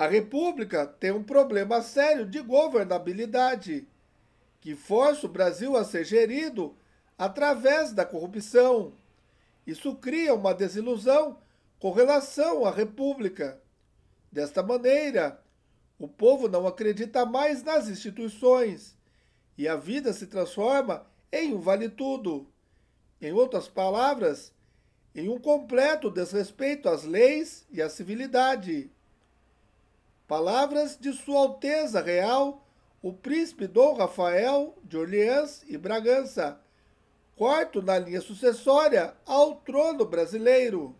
A República tem um problema sério de governabilidade, que força o Brasil a ser gerido através da corrupção. Isso cria uma desilusão com relação à República. Desta maneira, o povo não acredita mais nas instituições e a vida se transforma em um vale-tudo. Em outras palavras, em um completo desrespeito às leis e à civilidade. Palavras de Sua Alteza Real, o príncipe Dom Rafael de Orleans e Bragança, quarto na linha sucessória ao trono brasileiro.